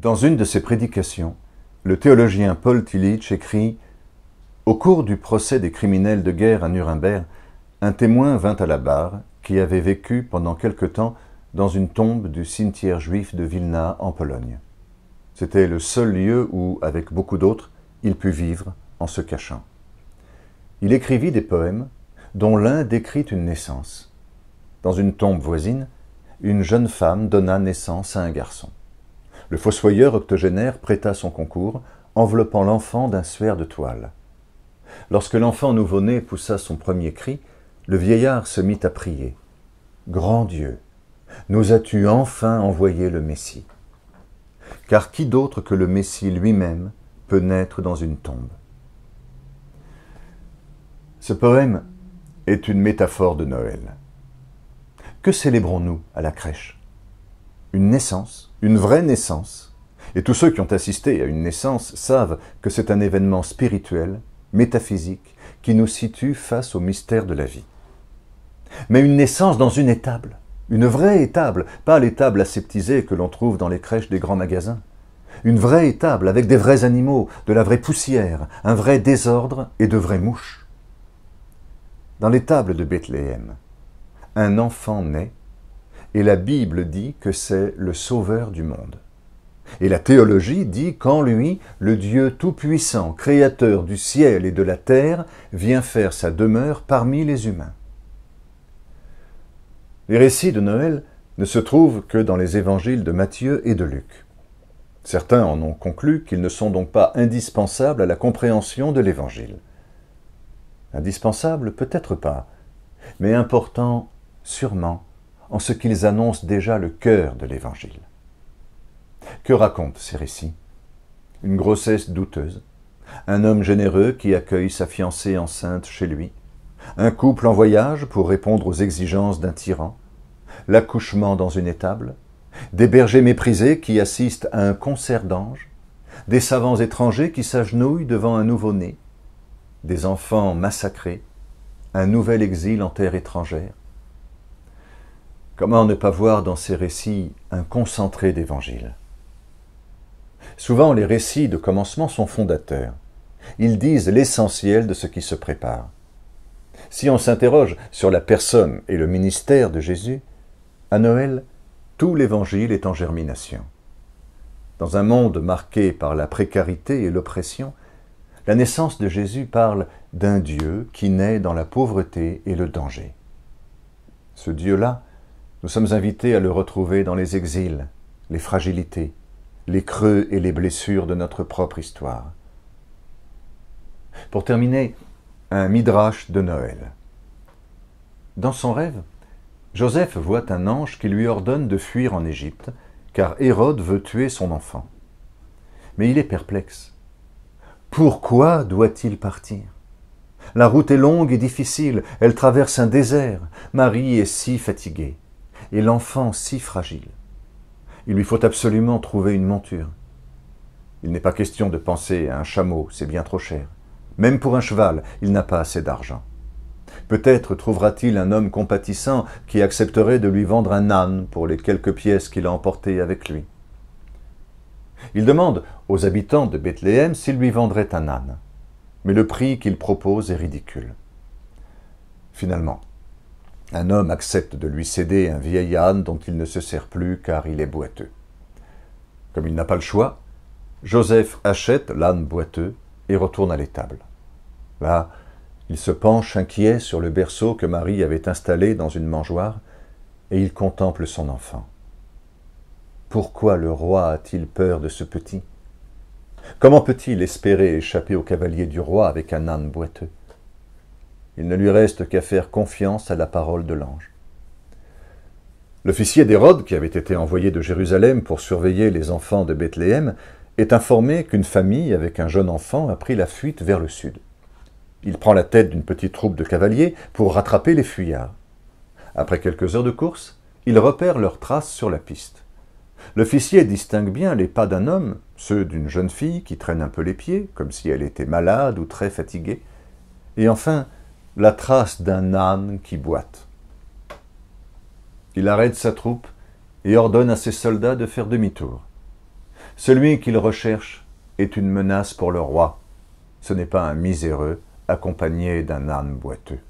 Dans une de ses prédications, le théologien Paul Tillich écrit Au cours du procès des criminels de guerre à Nuremberg, un témoin vint à la barre qui avait vécu pendant quelque temps dans une tombe du cimetière juif de Vilna en Pologne. C'était le seul lieu où, avec beaucoup d'autres, il put vivre en se cachant. Il écrivit des poèmes dont l'un décrit une naissance. Dans une tombe voisine, une jeune femme donna naissance à un garçon. Le fossoyeur octogénaire prêta son concours, enveloppant l'enfant d'un sphère de toile. Lorsque l'enfant nouveau-né poussa son premier cri, le vieillard se mit à prier. Grand Dieu, nous as-tu enfin envoyé le Messie Car qui d'autre que le Messie lui-même peut naître dans une tombe Ce poème est une métaphore de Noël. Que célébrons-nous à la crèche une naissance, une vraie naissance, et tous ceux qui ont assisté à une naissance savent que c'est un événement spirituel, métaphysique, qui nous situe face au mystère de la vie. Mais une naissance dans une étable, une vraie étable, pas l'étable aseptisée que l'on trouve dans les crèches des grands magasins. Une vraie étable avec des vrais animaux, de la vraie poussière, un vrai désordre et de vraies mouches. Dans l'étable de Bethléem, un enfant naît et la Bible dit que c'est le Sauveur du monde. Et la théologie dit qu'en lui, le Dieu Tout-Puissant, Créateur du ciel et de la terre, vient faire sa demeure parmi les humains. Les récits de Noël ne se trouvent que dans les évangiles de Matthieu et de Luc. Certains en ont conclu qu'ils ne sont donc pas indispensables à la compréhension de l'évangile. Indispensables peut-être pas, mais importants sûrement en ce qu'ils annoncent déjà le cœur de l'Évangile. Que racontent ces récits Une grossesse douteuse, un homme généreux qui accueille sa fiancée enceinte chez lui, un couple en voyage pour répondre aux exigences d'un tyran, l'accouchement dans une étable, des bergers méprisés qui assistent à un concert d'anges, des savants étrangers qui s'agenouillent devant un nouveau-né, des enfants massacrés, un nouvel exil en terre étrangère, Comment ne pas voir dans ces récits un concentré d'Évangile Souvent, les récits de commencement sont fondateurs. Ils disent l'essentiel de ce qui se prépare. Si on s'interroge sur la personne et le ministère de Jésus, à Noël, tout l'Évangile est en germination. Dans un monde marqué par la précarité et l'oppression, la naissance de Jésus parle d'un Dieu qui naît dans la pauvreté et le danger. Ce Dieu-là nous sommes invités à le retrouver dans les exils, les fragilités, les creux et les blessures de notre propre histoire. Pour terminer, un midrash de Noël. Dans son rêve, Joseph voit un ange qui lui ordonne de fuir en Égypte, car Hérode veut tuer son enfant. Mais il est perplexe. Pourquoi doit-il partir La route est longue et difficile, elle traverse un désert, Marie est si fatiguée et l'enfant si fragile. Il lui faut absolument trouver une monture. Il n'est pas question de penser à un chameau, c'est bien trop cher. Même pour un cheval, il n'a pas assez d'argent. Peut-être trouvera-t-il un homme compatissant qui accepterait de lui vendre un âne pour les quelques pièces qu'il a emportées avec lui. Il demande aux habitants de Bethléem s'ils lui vendraient un âne, mais le prix qu'il propose est ridicule. Finalement, un homme accepte de lui céder un vieil âne dont il ne se sert plus car il est boiteux. Comme il n'a pas le choix, Joseph achète l'âne boiteux et retourne à l'étable. Là, il se penche inquiet sur le berceau que Marie avait installé dans une mangeoire et il contemple son enfant. Pourquoi le roi a-t-il peur de ce petit Comment peut-il espérer échapper au cavalier du roi avec un âne boiteux il ne lui reste qu'à faire confiance à la parole de l'ange. L'officier d'Hérode, qui avait été envoyé de Jérusalem pour surveiller les enfants de Bethléem, est informé qu'une famille avec un jeune enfant a pris la fuite vers le sud. Il prend la tête d'une petite troupe de cavaliers pour rattraper les fuyards. Après quelques heures de course, il repère leurs traces sur la piste. L'officier distingue bien les pas d'un homme, ceux d'une jeune fille qui traîne un peu les pieds, comme si elle était malade ou très fatiguée, et enfin la trace d'un âne qui boite. Il arrête sa troupe et ordonne à ses soldats de faire demi-tour. Celui qu'il recherche est une menace pour le roi. Ce n'est pas un miséreux accompagné d'un âne boiteux.